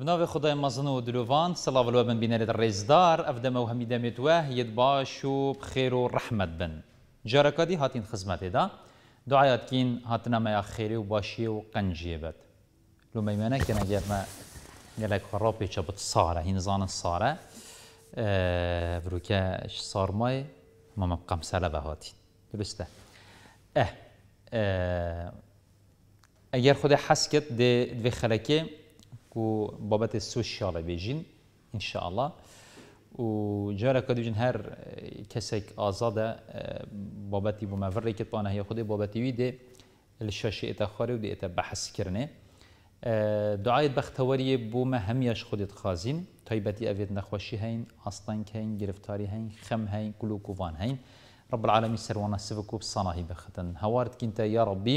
بناوی خدای مزن و دلوان بین الوابن رزدار افده افدمه و همیدمت و هید باش و بخیر و رحمت بن جارکادی هاتین خزمت دا دعایت کین هاتنا ما خیری و باشی و قنجی بد لو میمانه کن اگر ما گلک خرابی چه بود ساره هین زان ساره برو که صار ماي ما مبقام سلبة هاتي درسته اه, أه. اگر خود حس کت ده دوی خلکه و بابەتی سوشیاڵە بێژین انشاءله و جارەکە آه، دوژن هەر کەسێک ئازادە بابەتی بۆ مەڤڕێکت پانە هەیە خودی بابەتیوی دێ لە شەشی ئێتە خوارێ و دێتە بەحەسکردێ دوعاەت بەختەوەریە بۆمە همیش خودت خازین تایبەتی ئەوێت نەخۆشی هەین ئاستان کەین گرفتاری هەین خم هەین کلو کوان هەین رب العالمین سەروانە سوک و سەناهی بەختن هەوارد کینتە یاڕبی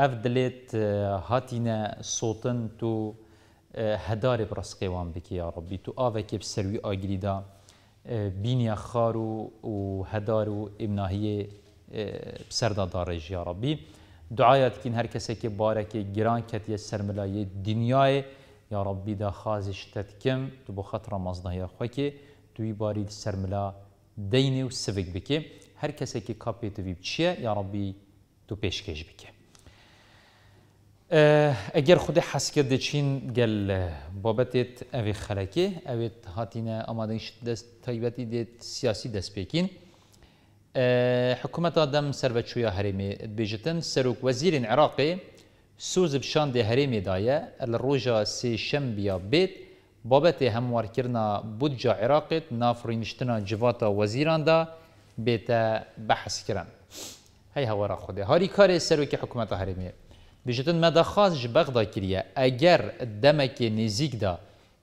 ئەف دلێت آه، هاتینە صوتن تو هدار برسقیوان بکی یا ربی تو آوه که بسروی آگری دا بینیا خارو و هدار و امناهی بسردا دارج یا ربی دعایت کن هر کسی که بارک گران کتیه سرملای دنیای یا ربی دا خازش تدکم تو بخاطر مزنه خواه که توی باری سرملا دینه و سفک بکی هر کسی که کپی توی بچیه یا ربی تو پیشکش بکی اه، اگر خود حس کرده چین گل بابتت اوی خلکه اوی هاتینه آمادنش دست تایبتی دید سیاسی دست پیکین اه، حکومت آدم سر و چویا هرمی بیجتن سروک وزیر عراقی سوز بشان ده هرمی دایه الروجا سی شنبیا بیت بابت هموار کرنا بودجا عراقیت نافرینشتنا جواتا وزیران دا بیت بحث کرن هی هورا خوده هاری کار سروک حکومت هرمیه مدى خاص جبغدا كريا اگر دمک نزیک دا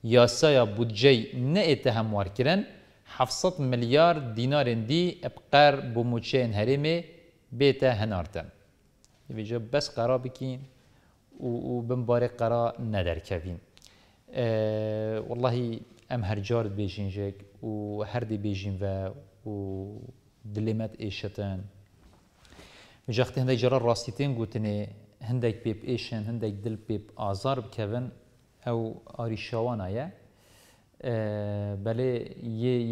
ياسايا بودجي نه اتهم وار کرن 700 مليار دينار دي ابقار بموتشين هرمي بيتا هنارتن بجا بس قرا بكين بمباري قرا ندر كبين أه والله ام هر جارد بيجين جيك هر دي بيجين و ودلمات ايشتن بجاختي هندي جرار راستيتين قوتني هندك بيب ايشن هندك دل بيب ازار او اريشوانا پێ ئازار آه، بکەون ئەو ئاریشەوانایە بەێ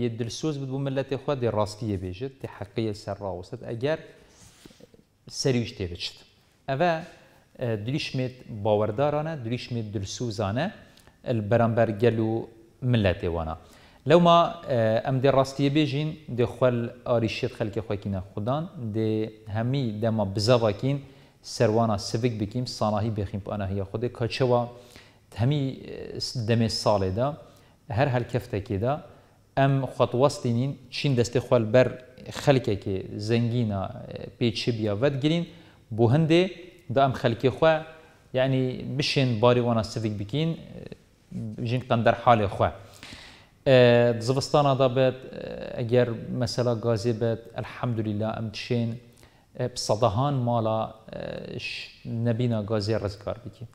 یە دلسۆز ببوو ملەتی خوا دی ڕاستیە بێژێت تی حەقیە سەرڕاوەست ئەگەر سەریش تێبچت ئەوە آه، دریشمێت باوەەردارانە دریشمێت دلسوزانە بەرەمبەر گەل و ملەتێوانە لەوما ئەم آه، دێ ڕاستیە بێژین دێخوەل ئاریشێت خەلکی خۆکینە خوددان دێ هەمی دەما بزەواکین سروانا بكيم بکیم بخيم بانا هي خود کاچوا تهمي دمي صالي دا هر هل کفتکی دا ام خط وستینین چين دستي اه، خوال بر خلقه كي زنگينا پیچی بيا ود گرين بو هنده دا ام خلقه خواه يعني بشين باري وانا سیویک بكين جين اه، قندر حال خواه اه، زبستانا دا بد اگر مثلا غازی بد الحمدلله ام تشین بصدهان مالا اه، نبينا غازي رزقار بكي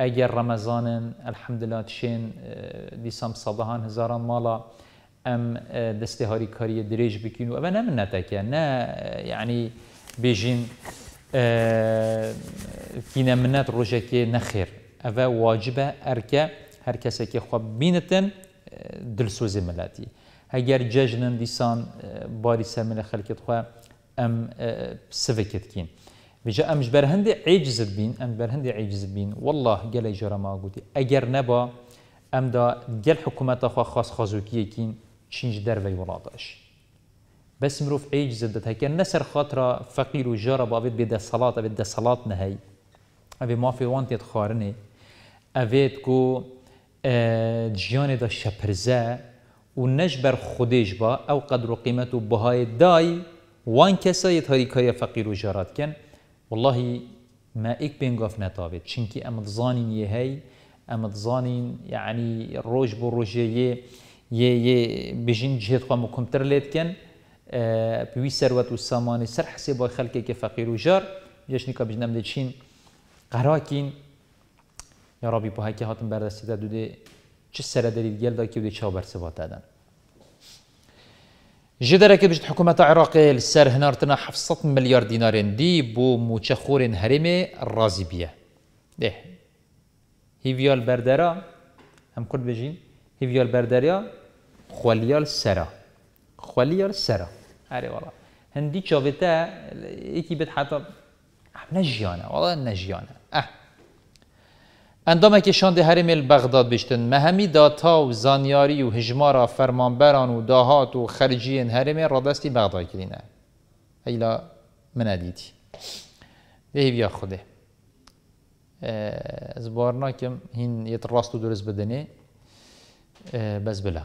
اگر رمضان الحمد لله تشين اه، ديسام صدهان هزاران مالا ام اه، دستهاري كاري دريج بکین و اول نمن نتاكا نا يعني بيجين كينا نمنت روشه که نخیر اول واجبه اركا هر کسی که خواب بینتن دلسوز ملتی اگر ججنن ديسان باري سامل خلکت خواه ام أه، سفكت كين بجا امش برهندي عجز بين ام برهندي عجز بين والله قال جرى ما قلت اگر نبا ام دا قال حكومه خو خاص خازوكي كين شنج دروي ولاداش بس مروف عجز دت هيك نسر خاطر فقير وجاره بابد بدا صلاه بدا صلاه نهي ابي ما في وانت تخارني اويت كو أه، جياني دا شبرزه ونجبر نجبر با او قدر قيمته بهاي داي وان کسایت هاری کاری فقیر و جارات کن والله ما ایک بینگاف نتابد چنکی امد زانین یه هی امد زانین یعنی روش بو روش یه یه یه بجین جهت خواه مکمتر لید کن اه، بوی سروت و سامانی سر حسیبای خلکی که فقیر و جار جشنی که بجنم ده چین قراکین یا ربی بو هکی هاتم بردستی ده دوده چه سره دلیل گل دا که بوده چه برسه باتدن جدرة كبجت حكومة عراق للسار هنا رتنا مليار دينار دي بو متشخور هرمي الرازي بيا ده هيفيال البردرة هم كل بجين هيفيال البردرة خواليال السرة خواليال السرة عاري والله هندي بتاع ايكي بتحطب نجيانا والله نجيانا اه که شاند حرم البغداد بشتن مهمی داتا و زانیاری و هجمارا فرمانبران و داهات و خرجی حرم را دستی بغداد کرینه ایلا من دیدی به هیویا خوده از اه، بارنا کم هین یت راستو درست بدنه اه، بس بلا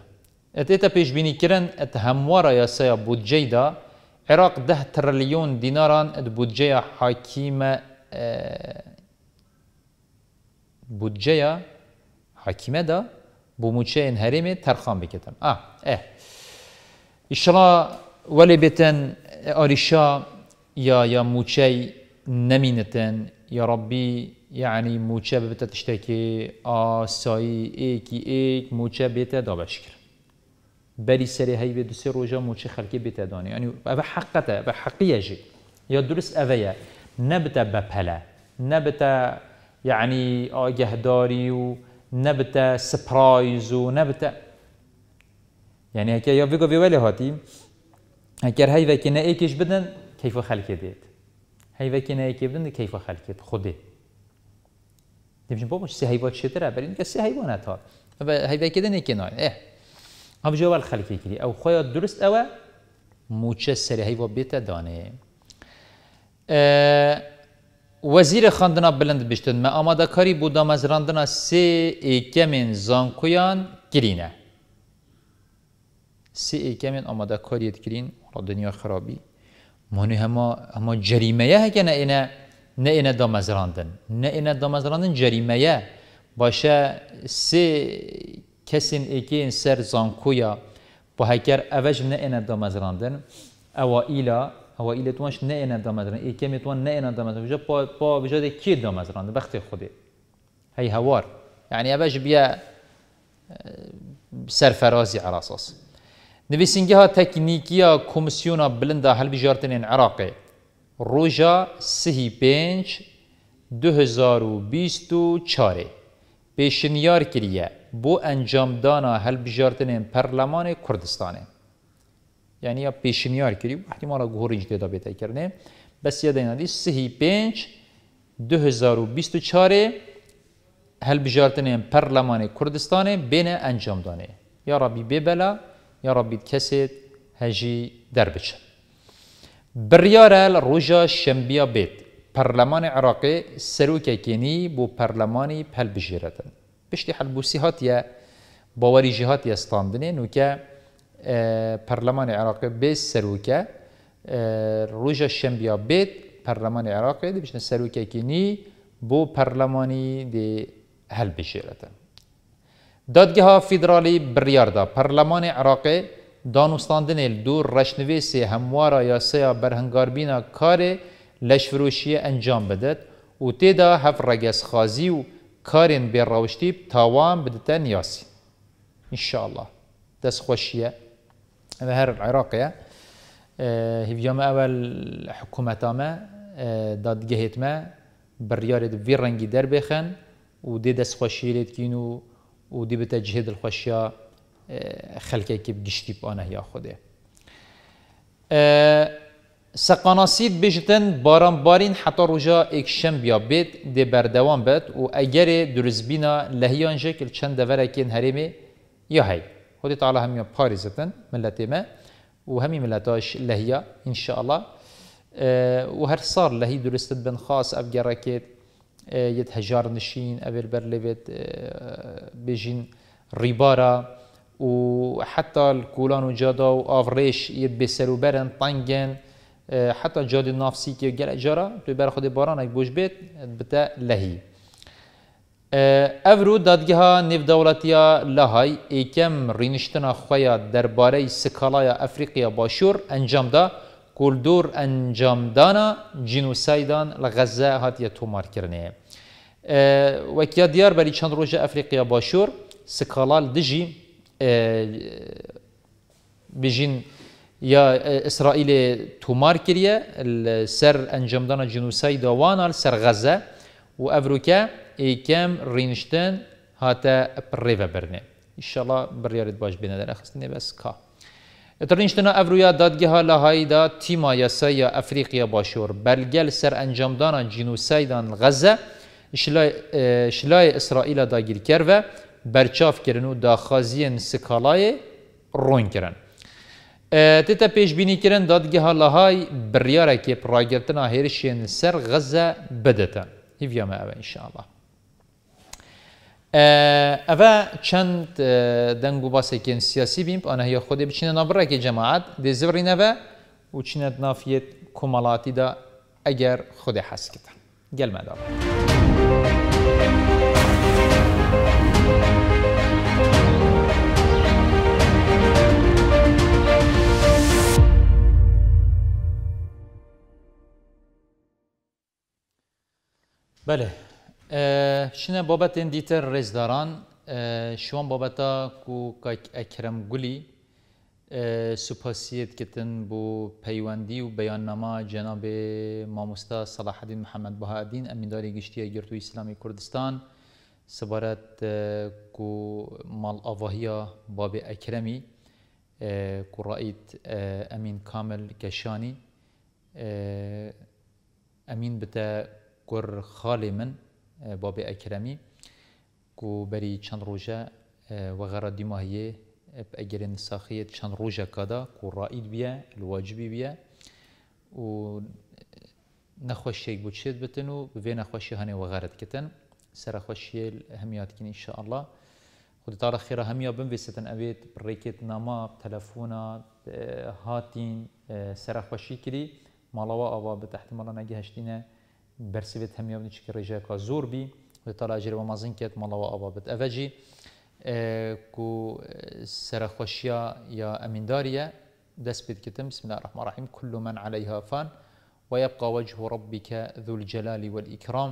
ات ایتا پیش بینی کرن ات هموارا یا سیا بودجه دا عراق ده تریلیون دیناران ات بودجه حاکیم اه، bütçeye hakime de bu bütçenin herimi terkan beketem. Ah, eh. İşra veli arisha arişa ya ya muçey nemineten ya Rabbi yani muçe betet işte ki asayi eki ek muçe bete da beşkir. بری سری هیوی دو سه روژا موچه خلکی بیتا دانی یعنی او حقته و حقیه جی یا درست اوه نبتا بپله نبتا يعني آگهداری و نبته سپرایز و نبته يعني هكا يا فيكو في ولي هاتي هی وکی نه ایکیش بدن خلکی دید هی وکی نه ایکی بدن خلکی دید خوده دمشن بابا سي هاي واتش ترى برين كسي هاي وانات هات هی وکی دن ایکی نای اه هم جوال خلکی کری او خواه درست اوه موچه سری هاي بيتا دانه أه وزیر خاندنا بلند بشتن ما آماده کاری بود دامزراندنا سی ایکمین زانکویان گرینه سی ایکمین آماده کاریت گرین دنیا خرابی مانی هما هما جریمه هکه نه اینه نه اینه مزراندن نه اینه مزراندن جریمه باشه سه کسین ایکین سر زانکویا با هکر اوج نه اینه مزراندن اوائیلا هو هوایی توانش نه نه دامد رن ایکمی إيه توان نه نه دامد وجا پا پا وجا کی دامد رن بخت خودی هی هوار يعني أباش بيا آه، سرفرازي على أساس نبيسنجها تكنيكيا كومسيونا بلندا هل بجارتين عراقي روجا سهي بينج دوهزارو بيستو چاره پیشنیار کریه بو انجام دانا هل بجارتن پرلمان کردستانه یعنی یا پیشنیار کری وقتی ما را گهرنج دیدا بیتای کرنه بس یاد این سهی پنج دو هزار و بیست و هل بجارتنه پرلمان کردستانه بین انجام دانه یا ربی ببلا یا ربی کسید هجی در بچه بریارل روژا شنبیا بیت پرلمان عراقی سروک کنی بو پرلمانی پل بجارتن بشتی حل بوسی یا باوری جهاتیه استاندنه نوکه پەرلەمانی عراقی بێ سەرروکە ڕژە شەمبیا بێت پەرلەمانی عراقی دەبیشنە سەرروکێکی نی بۆ پەرلەمانی هەلبشێرەتە. دادگەها فیدرالی بڕیاردا پەرلەمانی عراقی دانوستاندنê dû reşnivê sê hemwara yasaya berhengarbîna karê leşfiroşiye encam bidet û têda hev regesxazî û karên bêrawiştî tawan bidite yasî. İnşallah destxweşiye هر عراقية هيفيام آه، اول آه، ما حكومتاما ما بريارد في رنگي در بخن و دي دست خوشي لید كينو و دي بتجهي دل خوشيا آه، خلقه كي بگشتی بانه يا خوده سقاناسید بجتن باران بارین حتی روژا اکشم بیا بید دی بردوان بید و اگر درزبینا لهیان جکل چند کن هرمی یا هی خدي تعالى همي باريز بن ملتي ما وهمي ملتاش اللي هي إن شاء الله اه، وهر صار اللي درست بن خاص أب جراكيت يتهجار اه، نشين أب البرلبت اه، بيجين ريبارا وحتى الكولان وجادا وافريش يتبسر وبرن طنجن حتى جادي نافسي كي جرا تو بر خود بارانك بوش بيت بتا لهي افرو دادگاه نیو دولتیا لاهای ایکم رینشتنا خویا درباره سکالای افریقیا باشور انجام دا کلدور انجام دانا جنوسایدان لغزه هاتیه تومار کرنه وکیا دیار بری چند روژ افریقیا باشور سکالال دجی بجین یا اسرائیل تومار کریه سر انجام دانا جنوسای داوانال سر غزه و افروكا اي كام رينشتن هاتا بريفا برني ان شاء الله بريارد باش بينا در اخستني بس كا اترنشتنا افرويا دادگها لهاي دا تيما يسا يا افريقيا باشور بلگل سر انجامدان جنوسايدان غزة شلاي اسرائيل دا گير كرو برچاف كرنو دا خازيين سكالاي رون كرن تتا پیش بینی کرن دادگی ها لهای بریاره که پراگرتنا هرشین سر غزه بدتن هیڤیامە اوه ئینشاءڵە. ئەە چند دەنگ و باسێکن سیاسی بیم هیا خود ئەەهەیە خودی بچینە نابڕێکی جەماعات نوه و چینەت نافیت کۆمەڵاتیدا ئەگەر خودی حەسکتە گەلمەدا. بله اه، شنه بابت این دیتر ڕێزداران اه، شوان بابتا کو کاک اکرم گلی اه، سپاسیت کتن بو پیواندی و جناب بەیاننەما جەنابێ مامۆستا سەلاحەدین محەممەد بەهادین ئەمینداری گشتیە گرتووی اسلامی کردستان سبارت کو مال ماڵ باب اکرمی کو رایت امین کامل کشانی امین بتا گر خالي من اه، باب اکرمی کو بری چند اه، ديما هي اب بأجرن ساخية شان روجا كدا كو رائد بيا الواجب بيا و نخوشيك بوتشيت بتنو و بفي نخوشي هاني وغارت كتن سر خوشي الهميات كن إن شاء الله خود تعالى خير هميا بن في ستن أبيت بريكت ناما تلفونا اه، هاتين سر خوشي كري مالوا أبا بتحتمالا نجي هشتينا بەرسبێت هەمیونیچکی ڕێژەکە زۆر بی تەلاژێرەوە مازن مالا وابابت ئەوە كو سرخوشيا کو اه، سەرخۆشیە یا ئەمینداریە بسم الله الرحمن ڕحمەڕحیم كل من عليها فان ويبقى وجه ربك ذو الجلال والإكرام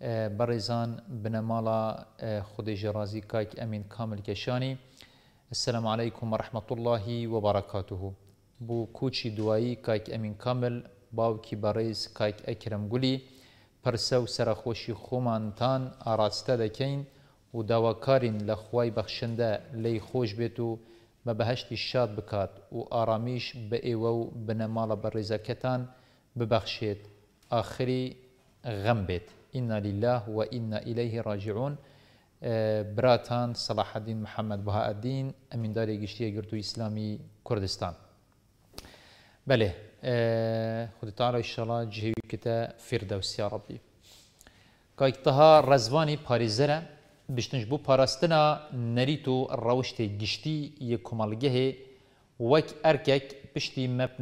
اه، بن مالا اه، خودێژە رازی كايك أمين کامل گەشانی السلام عليكم ورحمة الله وبركاته بو كوتشي دوائي كايك أمين كامل باوکی بەڕێز کایک ئەکرم گولی پرسە و سەرخۆشی خۆمانتان ئاراستە دەکەین و داواکارین لە خوای بەخشندە لی خۆش بێت و بە بەهشتی شاد بکات و ئارامیش بە ئێوە و بنەماڵە بەڕێزەکەتان ببەخشێت ئاخری غەم بێت ئیننا لله و ئیننا ئیلەیه ڕاجعون براتان سەلاحەدین محەممەد بەهادین ئەمینداری گشتیە گرتو ئیسلامی کوردستان. بەێ خود تعالی انشاءالله جهوی کتا فردوس یا ربی که اکتها رزوانی پاریزره بشتنج بو پاراستنا نریتو روشت گشتی یک کمالگه وک ارکک پشتی مپ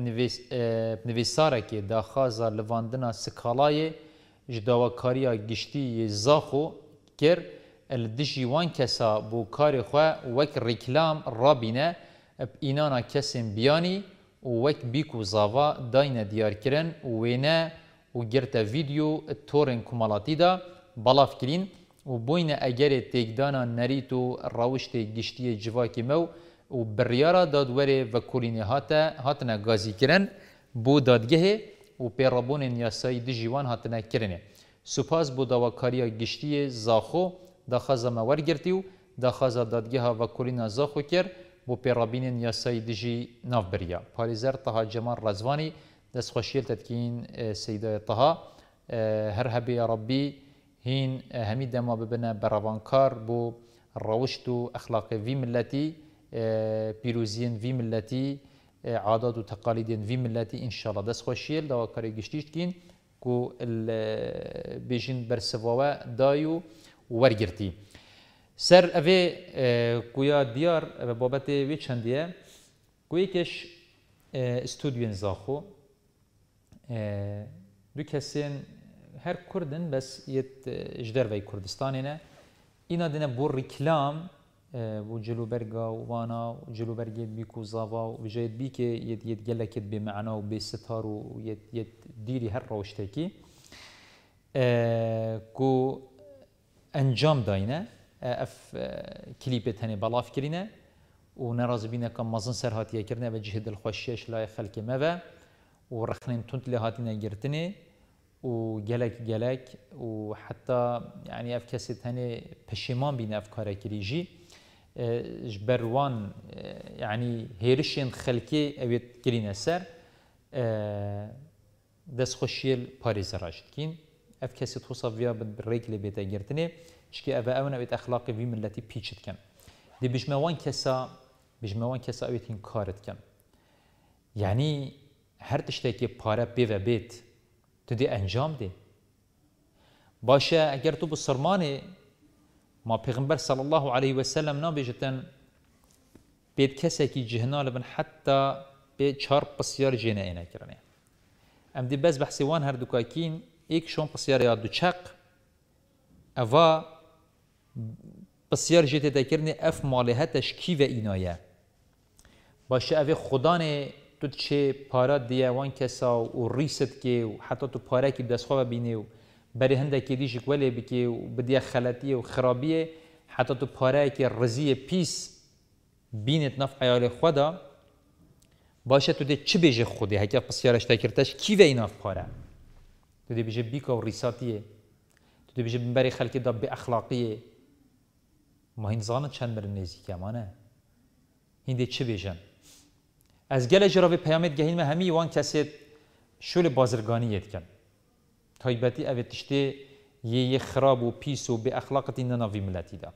نویسارکی دا خازا لواندنا سکالای جداوکاریا گشتی زاخو کر الدجی وان کسا بو کار خواه وک رکلام رابینه اینانا کسیم بیانی و وەک بیک و زاوا داینە دیارکردن وێنە و گرتە ڤیددیو تۆڕێن کومەڵاتیدا بەڵافکرین و بووینە ئەگەرێ تێکدانە نەریت و ڕەوشتێک گشتیە جیواکی مە و و بڕیاە دادوەرێ بە کولینی هاتە هاتنە گازیکردن بۆ دادگەهێ و پێڕەبوونین یاسایی دژیوان هاتنە کرنێ. سوپاس بۆ داواکاریە گشتیە زاخۆ داخەزەمە وەرگرتی و داخەزە دادگەها بە کولینە زاخۆ کرد بۆ پێڕابینن یاسای دژی تها پارێزەر رزوانی دست خوشیل تدکین تەتکین تها هر هبی ڕبی هین همی دما ببنه براوانکار بو روشت و اخلاق وی ملتی پیروزین وی ملتی عادات و تقالیدین وی دست خوشیل دەستخۆشیل کاری گشتیش و کو بیشین برسواوه دایو وەرگرتی. سر اوه اه، گویا دیار بابت وی چندیه گویی کش اه، استودیون زاخو اه، دو کسین هر کردن بس یت جدر وی کردستانینه اینا دینه بو ریکلام بو جلوبرگا و وانا و جلوبرگی بیکو زاوا و بجاید بی که یت یت گلکت به معنا و به ستار و یت یت دیری هر روشتکی کو انجام داینه اف کلیپت هنی بلاف کرینه و نراز بینه که مزن سر هاتیه کرنه و جهد الخوشیش لای خلک مبه و رخنین تند لی هاتینه گرتنه و گلک گلک و حتی یعنی اف کسی هنه پشیمان بینه اف کاره کریجی جبروان يعني هيرشين خلكي اويت كرين سر دس خوشيل باريس راشد كين اف كاسي توصف فيا بالريك اللي بيتا جرتني شکی اوه اون اوید اخلاق وی ملتی پیچت کن دی بجموان کسا بجموان کسا اوید این کارت کن یعنی هر تشتکی پاره بی و بیت تو دی انجام دی باشه اگر تو بسرمانه ما پیغمبر صلی الله علیه و سلم نابیجتن بيت كسكي جهنا لبن حتى بيت شار بسيار جينا اينا كرني ام دي بس بحسوان هر دوكاكين ایک شون پسیار یاد دو چق اوا بسیار جت دکرن اف مالهتش کی و اینایه باشه اوه خدان تو چه پارا دیه وان کسا و ریست که و حتی تو پاره که دستخواه بینه و برای هنده که دیش گوله بکی و بدیه خلطیه و خرابیه حتی تو پاره که رزی پیس بینت نف عیال خدا باشه تو ده چه بیجه خوده هکی بسیارش تکرتش کی و ایناف پاره تو ده بیجه بیکا و ریساتیه تو ده بیجه بری خلکی دا به اخلاقیه ما این زانه چند بر نزیک این دی چی بیجن از گله جراوی پیامد گهین ما همی وان شل بازرگانی بازرگانیت کن تایبتی اوه تشتی یه خراب و پیس و به این نناوی ملتی دا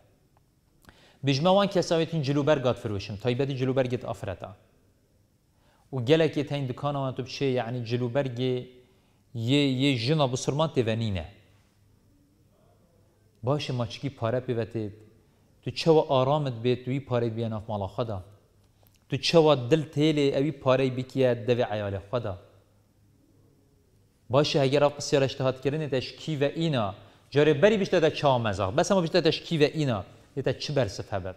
بجمه وان کسایت این جلوبر گاد فروشن تایبتی جلوبر گت آفرتا و گله تا این دکان آن تو بچه یعنی جلوبر یه یه جنا بسرمات دیونینه باشه چکی پاره پیوتید تو چوا آرامت بیت توی پاره بیا ناف مالا خدا تو چوا دل تیلی اوی پاره بیکیه دوی عیال خدا باشه اگر اف قصیر اشتهاد کردن تش کی و اینا جاره بری بیشتر تا چا مزاق بس اما بیشتر تش کی و اینا یه تا چه برسف هبر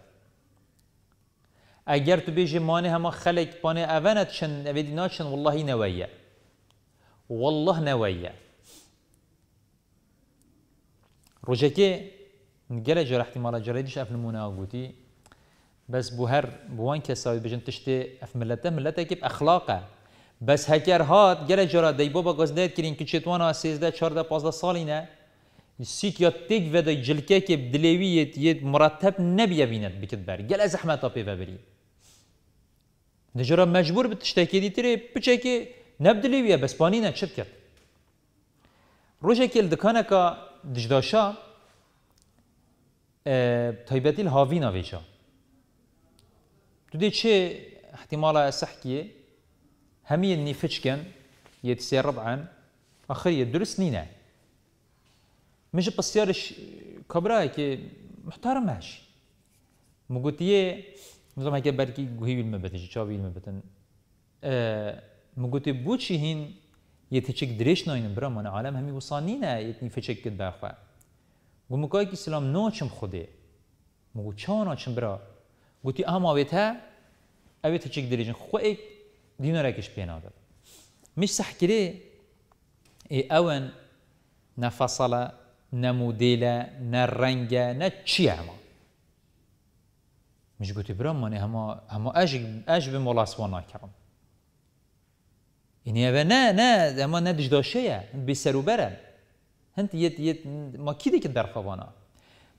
اگر تو بیجی مانه همه خلق پانه اونت چن اویدی ناچن والله نویه والله نویه که گەلە جێر احتیمماە جەڕێدیش ئەفلموناوە گوتی بەس ان هەر بوان کەساوی اف تشتێ ئەفملەتە ملەتێکب اخلاقه بس هەکار هات گەلە جۆرا دەی بۆ بە گۆزدێت کرین کچێتوانە سێزدە چاردە پازدە ساڵینە سیک یا تێک بەدە جلکێکی دلێویت یت مراتب نەبیەبینێت بکت بەر گەلە زەحمەتا پێبەبری دەجۆرە مەجبور بە تشتێکی دیترێ بچێکی نەبدلێویە بەسپانینە چ بکرد ڕۆژێکی دکانەکە دجداشا اه، هاوی تایبەتیل هاوینا وێژە دودێ چێ احتیمالە سەحکیە هەمیە یه تسی ربعن آخر یه درست نینە میشه پسیارش کبرای که محترم هش کەبراەکێ محتارە ماشی مگوتیە مزمەکە بەرکی گوهیویل مەبەتێ چاویل مەبەتن اه، مگوتی بۆچی هین یەتێچێک درێژ ناینن برەمانە عالم هەمی وسانینە یه فچێک کد داخواە گو مکای که سلام ناچم خوده مگو چا ناچم برا گوتی اما ویت ها اویت چیک دریجن خو ایک دینا رکش پینا داد مش صح کری ای اون نه نمودیلا نرنگا نچی نه رنگه نه چی اما مش گوتی برام من هما هما اج اج به ملاس وانا کرم اینی اوه نه نه اما نه دجداشه برم هند يت يت ما كيدك درفا وانا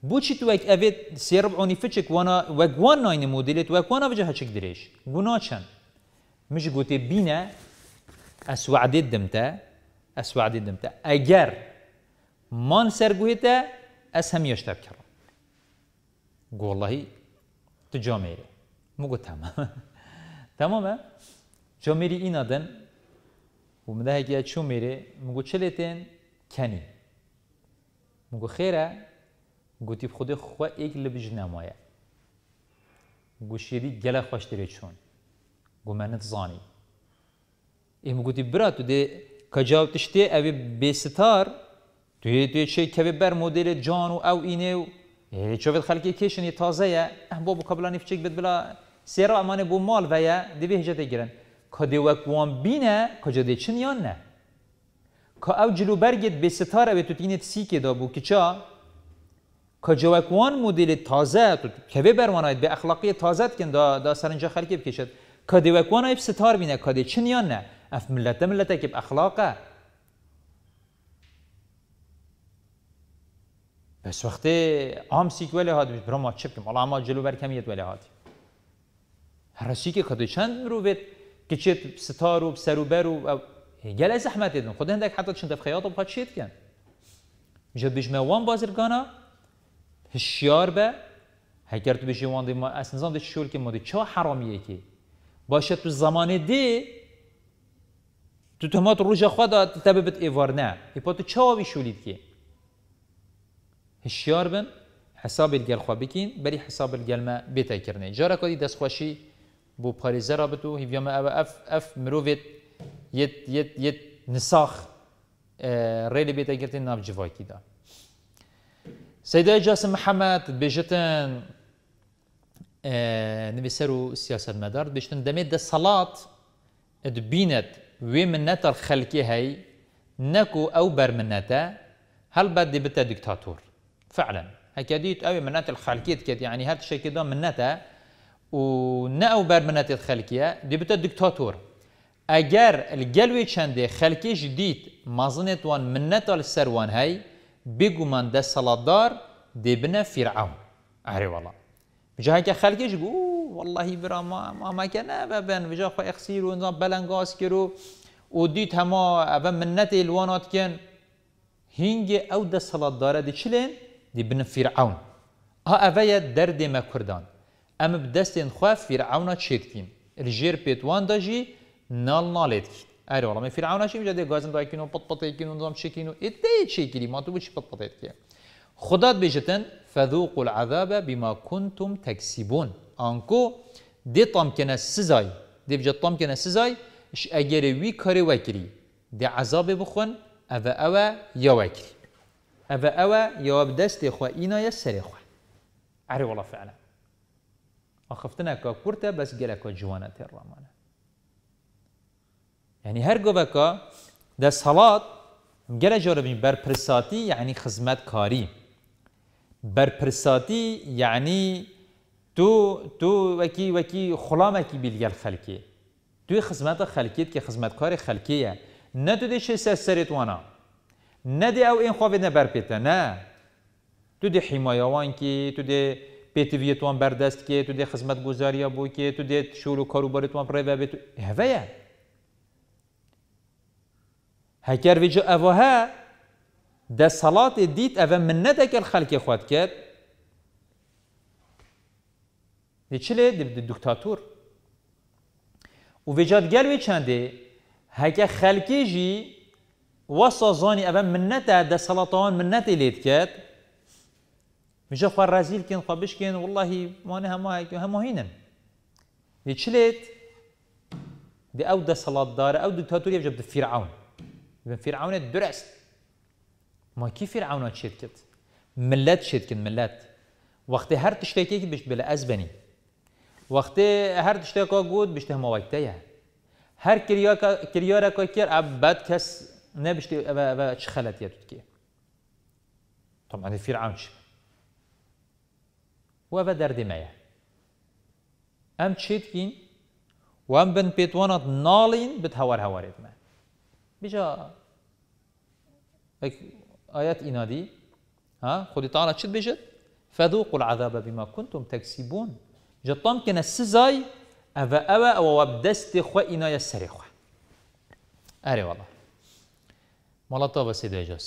بوچیت وک اوید سیرب عونی فچک وانا وک وان ناین مدلت وک وانا وجه هچک دریش گناچن مش گوتی بینه اسوعدید دمتا اسوعدید دمتا اگر من سرگویتا از همیش تب کرم گو والله تجا میره مگو تمام تمامه جا میری این آدن و مده هکی چو میره مگو چلیتن کنی مگو خیره گوتی خود خواه ایک لبج نمایه گو شیری گله خوش داره چون گو منت زانی ایم گوتی برا تو ده کجاو تشتی اوی بیستار توی توی چه کبی بر مدل جان و او اینه و چوفت خلکی کشنی تازه یه بابو کبلا نفچک بد بلا سیرا امانه بو مال و دیوی هجته گیرن که دیوک وان بینه کجا دی یا نه که او جلو برگید به ستاره به تو تینت سی که دابو که چا که جوکوان مدل تازه تو که برواناید به اخلاقی تازه کن دا, دا سرنجا خلکی بکشد که دوکوان به ستار بینه که دی چن یا نه اف ملت ملت که اخلاقه به وقتی آم سیک ولی هادی برا ما چپ کم اما جلو بر کمیت ولی هادی هر که که چند بید که چه ستار و سر و هیگه لای زحمت دیدن خود هندک حتی چند خیاط بخواد شید کن جد بیش موان بازرگانا هشیار به هگر تو بیشی وان دیم از نظام دیش شول که مودی چه حرامیه که باشه تو زمان دی تو تمات روز خدا تبه بت ایوار نه هیپا تو چه آبی شولید که هشیار بن حساب الگل خواه بکین بری حساب الگل ما بیتا کرنه جارا کدی دست خوشی بو پاریزه رابطو هیویا ما اف اف مروویت يت يت يت نساخ آه، ريلي بيتا جرتين ناف جوای دا سيدا جاسم محمد بجتن آه، نویسرو سياسة مدار بجتن دمید دا صلاة ادبینت ومنت الخلقي هي نكو او برمناتا هل بد بتا دكتاتور فعلا هكاديت او منات الخلقيه كد يعني هاد الشيء كده منتا ونأو او برمنات الخلقيه دي بتا دكتاتور اگر الگلوی چنده خلکی جدید مازنت وان منت آل سروان هی بگو من ده سلادار دبنا فرعون اهری والا بجا که خلکی جگو والله برا ما ما که مكان ببن بجا خو اخسير انزام بلنگاس کرو و دیت هما اول منت الوانات کن هنگ او ده سلادار دی چلین دبنا فرعون ها آه، اوه درد ما کردان ام بدستین خواه فرعون چید کن الجیر پیتوان دا جی نالالتكين اری والا می فرعون هاشی میجاده گازن دایکینو پت پت كينو نظام شي كينو شکینو شي چیکلی ما تو بشي پت پت خدات بيجتن بجتن فذوقوا العذاب بما كنتم تكسبون انكو دي طم كنا سزاي دي بجت طم كنا سزاي اش اجر وي كاري وکری دي عذاب بخون اوا اوا يا وکری اوا اوا يا بدست خو اينا يا سري خو اري والله فعلا اخفتنا كورتا کرته بس گلکو جوانه ترمانه یعنی هر ده در سالات گره بر برپرساتی یعنی خدمت کاری برپرساتی یعنی تو تو وکی وکی کی بیلگل خلکی تو خدمت خلکیت که کاری خلکیه نه تو دیشه سرت وانا نه دی او این خواب نبر نه تو دی حمایوان که تو دی پیتویتوان بردست که تو دی خدمت گزاریا بو که تو دی کارو کاروبارتوان پرای و بیتو هوه في جو أفوها ده صلاة دیت أفا من نەدەگەل خەلکی خوات کرد چ لێ دوکتاتور و وێجات گەل وێ چندێ هەکە خەلکێژی وەسە زۆنی ئەوە منەتە دەسەڵاتەوان منەتی لێت کرد مژە خوا كين خوا بشکێن واللهی وانە هما هەماهینن چ لێت دي او ده صلاة دار او دكتاتورية بجبد فرعون بن فرعون برست ما کی فرعون شد کرد ملت شد کرد ملت وقتی هر تشتكي بشت بلا ازبني وقت هر تشتكي گود بشت ما وقتیه هر کریارا که کر عبد کس نبشته و چه خلطیه دود که طبعا فرعون شد و به درد مایه ام چیت وام بن پیتوانات نالين بتهور هوار هوارید من هيك آيات إنادي ها خدي تعالى شد بجد فذوقوا العذاب بما كنتم تكسبون جطام كنا السزاي أفا أوا أو وبدست خوا إنايا السريخوا أري والله مالطا بسيدة جوز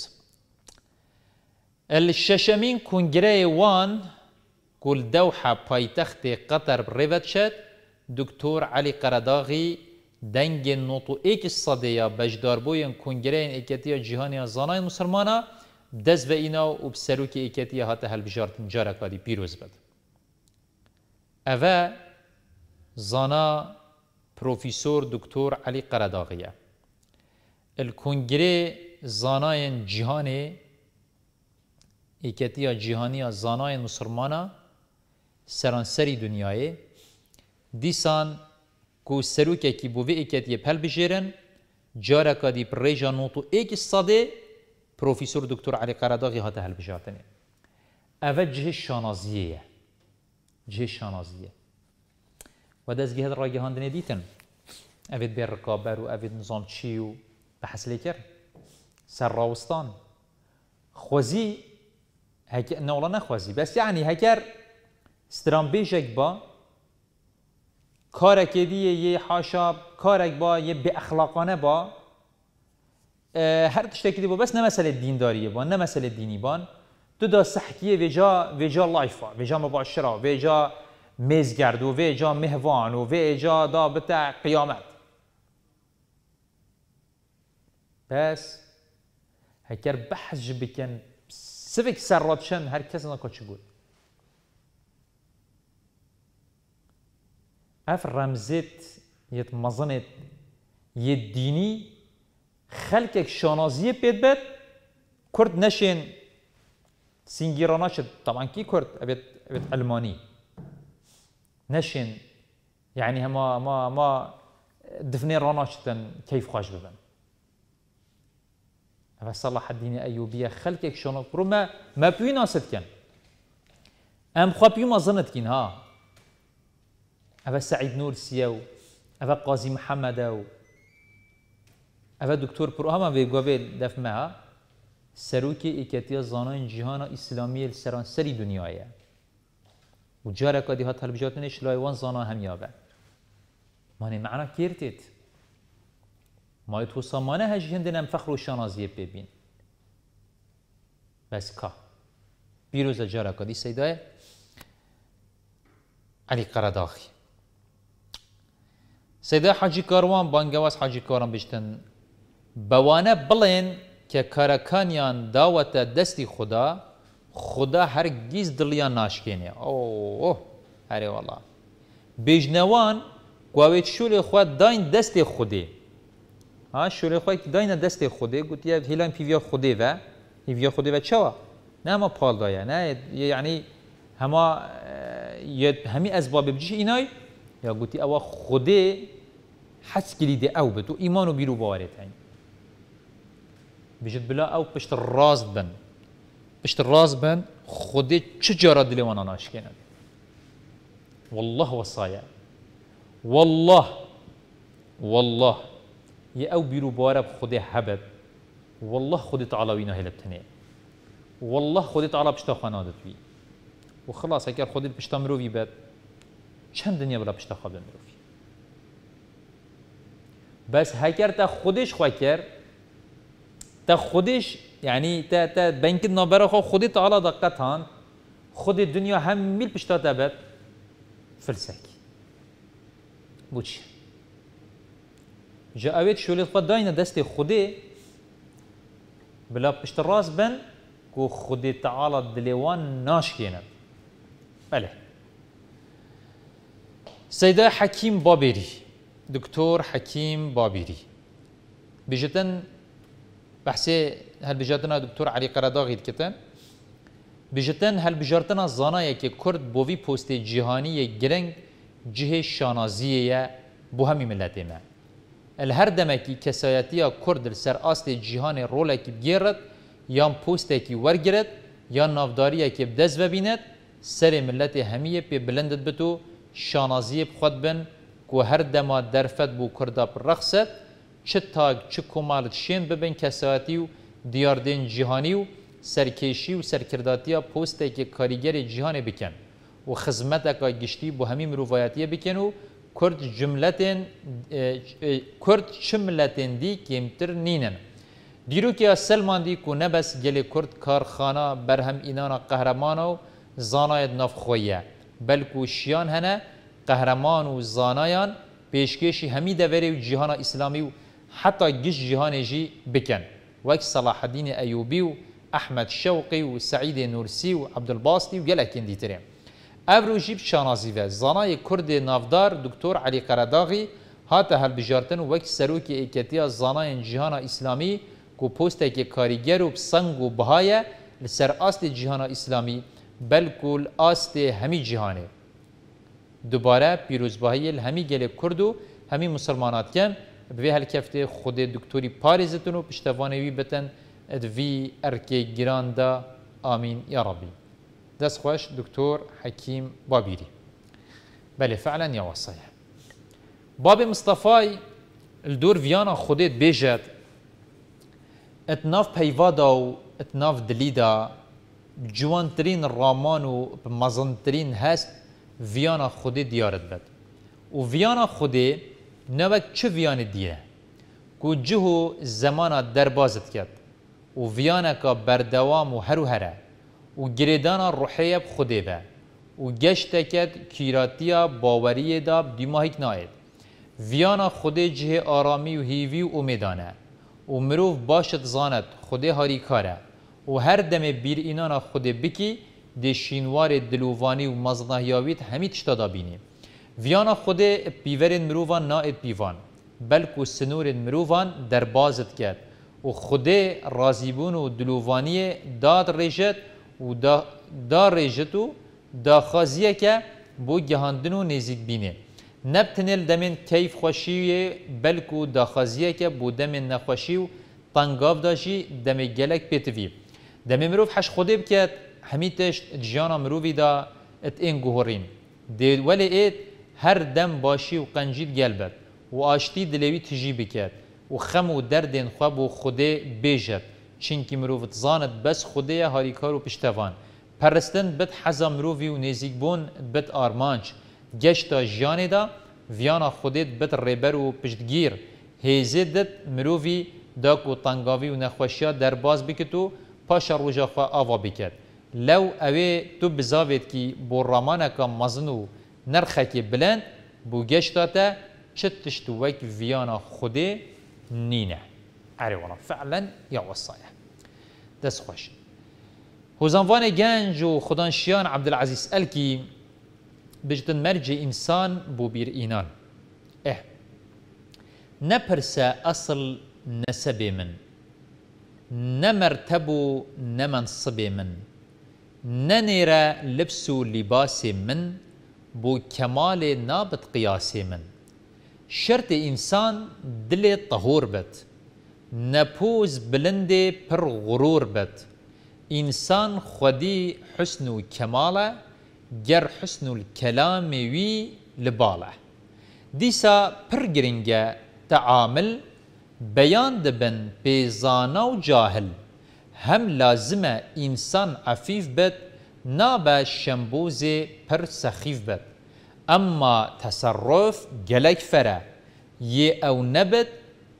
الششمين كونجري وان كل دوحة بايتخت قطر بريفتشت دكتور علي قرداغي دنگ نوتو ایک صدیا بجدار بوین کنگره این اکتیا جهانی زنای مسلمانا دز و اینا و بسروک اکتیا هات هل بجارتن جارکادی پیروز بد اوه زانا بروفيسور دكتور علي قرداغية الكونجري زاناين جهاني إكتيا جهانية زاناين مسلمانا سرانسری دنیای دیسان کو سروکه کی بووی اکتی پل بجیرن جارا کدی پر ریجا نوتو ایک صده پروفیسور دکتور علی قرداغی ها هل بجاتنه اوه جه شانازیه جه شانازیه و دزگی هد راگی هاندنه دیتن اوید بیر رکابر و اوید نظام چی و بحث لیکر سر راوستان خوزی هك... نولا نخوزی بس یعنی هکر سترام بيجك با کارک دیه یه حاشا کارک با یه به اخلاقانه با هر تشتکی با بس نه مسئله دینداریه با نه مسئله دینی بان دو دا سحکیه ویجا ویجا لایفا ویجا مباشره ویجا مزگرد و ویجا مهوان و ویجا دا بتا قیامت پس هکر بحث بکن سفک سراتشن هر کس نکا چی بود اف رمزت یت مزنت یت دینی یک شانازی پید بد کرد نشین سینگیرانا شد طبعا کی کرد ابيت ابيت المانی نشین یعنی يعني هما ما ما دفنی رانا شدن كيف خاش ببن صلاح الدين یک خلكك شنو ما ما ناسد کن ام خو بيما ظنت كين ها سعيد ئەە سعید نورسیە و ئەە قازی محەممەدە و ئەە دکتۆر پرۆمە بێگوەبێت دەفمە جهانا إسلامي السران سري ئیسلامیە سەرانسەری دنیاە و جارێکە دیها تەلبژاتنی شلایوان زانا هەمیابە مانێ معنا کرتێت مای تووسامانە هەژ هێندنم فەخر و شانازیە پێبین بس كا بيروز الجارة دی سەیدایە علي قرداخي سیدا حجی کاروان حجی حەجی کارم بوانه بلین که کە کارەکانیان دستی خدا خدا هرگیز هەرگیز ناشکینه اوه ئەو والله بجنوان گواوێت شولي خواه داین دستي خودي ها شولێ خۆی داینە دەستێ خودێ و هیلان پیویا و هیویا نه ما پال پاڵدایە نه یعنی همه همه باب بجی اینای یا گوتی اوه خودی حس دێ ئەو بێت و ئیمان و بیر و باوارێت بلا أو بشت ڕاست بن بشت ڕاست بن خدي چ دلي وانا ناشکێنن والله وصايا والله والله يا أو بيرو و بارە خودێ والله خدي تعالى وينا هلا بتنێ والله خدي تعالى بشتا خوا وي وخلاص خلاص خدي بشتا مروفي بات شن دنيا بلا بشتا خوا مروفي بس هکر تا خودش خواه تا خودش یعنی يعني تا تا بنکت نابرا خو خودی تعالی دقت هان خود دنیا هم میل پشتا تبد فلسک بوچی جا اوید شولیت خود داینه دست خودی بلا پشت راز بن کو خودی تعالی دلیوان ناش کیند بله سیده حکیم بابری دكتور حكيم بابيري بجتن بحسي هل بجاتنا دكتور علي قرداغي كتن بجتن هل بجارتنا زانا يكي كرد بوفي بوست جهاني يجرن جهه شانازيه بو همي ملتي ما الهر دمكي كساياتي كرد سر آست جهان رولك بگیرد یان پوستکی ورگرد یان نافداري که بدز ببينت سر ملاتي هميه پی بلندت بتو شانازية بخود بن که هر دما درفت بو کردا پر رخصت چه تاگ چه کمال شین ببین کساتی و دیاردین جهانی و سرکشی و سرکرداتی پوسته که کاریگر جهان بکن و خدمت اکا گشتی بو همی مروفایتی بکن و کرد جملتن کرد شملتن دی کمتر نینن دیرو که سلمان دی کو نبس گل کرد کارخانه برهم اینان قهرمان و زانای نفخویه بلکو شیان هنه قهرمان و زانایان پیشکشی همی دوره و جهان اسلامی و حتی گش جهان جی بکن وک صلاح الدین ایوبی و احمد شوقی و سعید نورسی و عبدالباستی و گلکین دیتره ابرو جیب شانازی و زانای کرد نافدار دکتور علی قرداغی هات هل بجارتن و وک سروک اکتیا زانای جهان اسلامی کو پوسته که کاریگر و سنگ و بهای لسر آست جهان اسلامی بلکل آست همی جهانه دوباره پیروزباهی همی گل کرد و همی مسلمانات کن به هر کفته خود دکتری پاریزتون و وی بتن ادوی ارکی گراندا آمین یا ربی دست خوش دکتر حکیم بابیری بله فعلا یا وصیه باب مصطفی الدور ویانا خودت بيجت اتناف پیوادا و اتناف دليدا جوانترين الرامان و بمزنترين هست ویانا خودی دیارت بد و ویانا خودی نوک چه ویان دیه کو جهو زمانا دربازت کرد و ویانا که بردوام و هرو هره و گریدانا روحیه خودی به و گشت کد کیراتیا باوری دا دیماهیک ناید ویانا خودی جه آرامی و هیوی و امیدانه و مروف باشت زاند خودی هاری کاره و هر دم بیر اینانا خودی بکی دی شینوار دلووانی و مزنهیاویت همی تشتا دا بینی ویانا خود پیورین مرووان نا اد پیوان بلکو سنورین مرووان در بازت کرد و خود رازیبون و دلووانی داد ریجت و دا, دا ریجت و دا خازیه که بو گهاندن و نزیک بینه نبتنل دمین کیف خوشی بلکو دا خازیه که بو دمین نخوشی و تنگاف داشی دمی گلک پیتوی دمی مروف حش خوده بکرد همیتش جیانا مروی دا ات این گوهرین دید ولی ایت هر دم باشی و قنجید گل بد و آشتی دلوی تجی بکد و خم و دردین خواب و خوده بیجد چینکی مروف تزاند بس خوده هاریکار و پشتوان پرستن بد حزا مروفی و نزیک بون بد آرمانچ گشتا جیانه دا ویانا خودت بد ریبر و پشتگیر هیزه دت مروفی داک و تنگاوی و نخوشیا در باز بکت و پاشا روژا خواه آوا بکد لو اوه تو بزاوێتکی بۆ ڕامانەکە مەزن و نرخەکی بلند بوو گەشتاتە چ تشت ویانا خوده نینه نینە ئەریوەڵە فعلەن یا وصایه دست خوش هزانوان گنج و خوددانشیان عبدعزیز ئەلکی بجتن مرج انسان بو بیر اینان اه نپرسه اصل نسبه من نەمەرتەب و نەمەنسبێ من ننرى لبس لباس من بو كمال نابت قياس من شرط انسان دل طهور بت نپوز بلند پر غرور بت انسان خودی حسن و جر گر حسن الكلام وي لباله ديسا پر گرنگه تعامل بیان دبن پیزانا و جاهل هم لازمه انسان عفيف بد نابه شمبوز پر سخيف بد اما تصرف گلک فره یه او نبد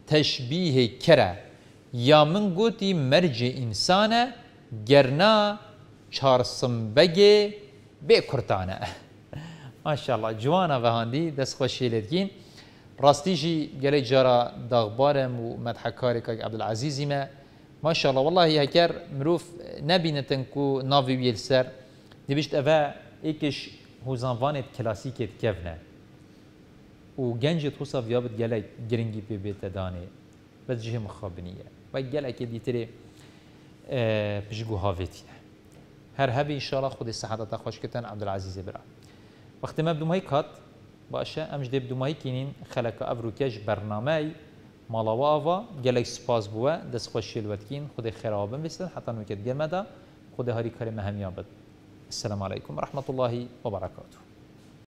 تشبیه کره یا من گوتی مرج انسان گرنا چارسم بگه کرتانه ماشاءالله جوانا و هندی دست خوشی لدگین راستی جی گلی جارا داغبارم و مدحکاری که عبدالعزیزی مه ما شاء الله والله كار مروف نبي نتنكو نافي ویل سر دبیشت إيكش ایکش هوزانوانت کلاسیکت کفنه و گنجت في يابت گله جرينجي بي بيتا داني بس جه مخابنية و گله که دیتره اه، پشگو هاویتیه هر شاء الله خود تخوش كتن عبد عبدالعزیز برا وقت ما بدوم هی باشا باشه امجد بدوم هی کنین خلق أفروكيش کش مالاوا آوا گلک سپاس بوه دست بووە دەستخۆشیلوەتکین خدای خێراوەبم بستن نوکت گرمه دا خود هاری کەرمە هەمیان بد السلام عليكم رحمت الله و برکاته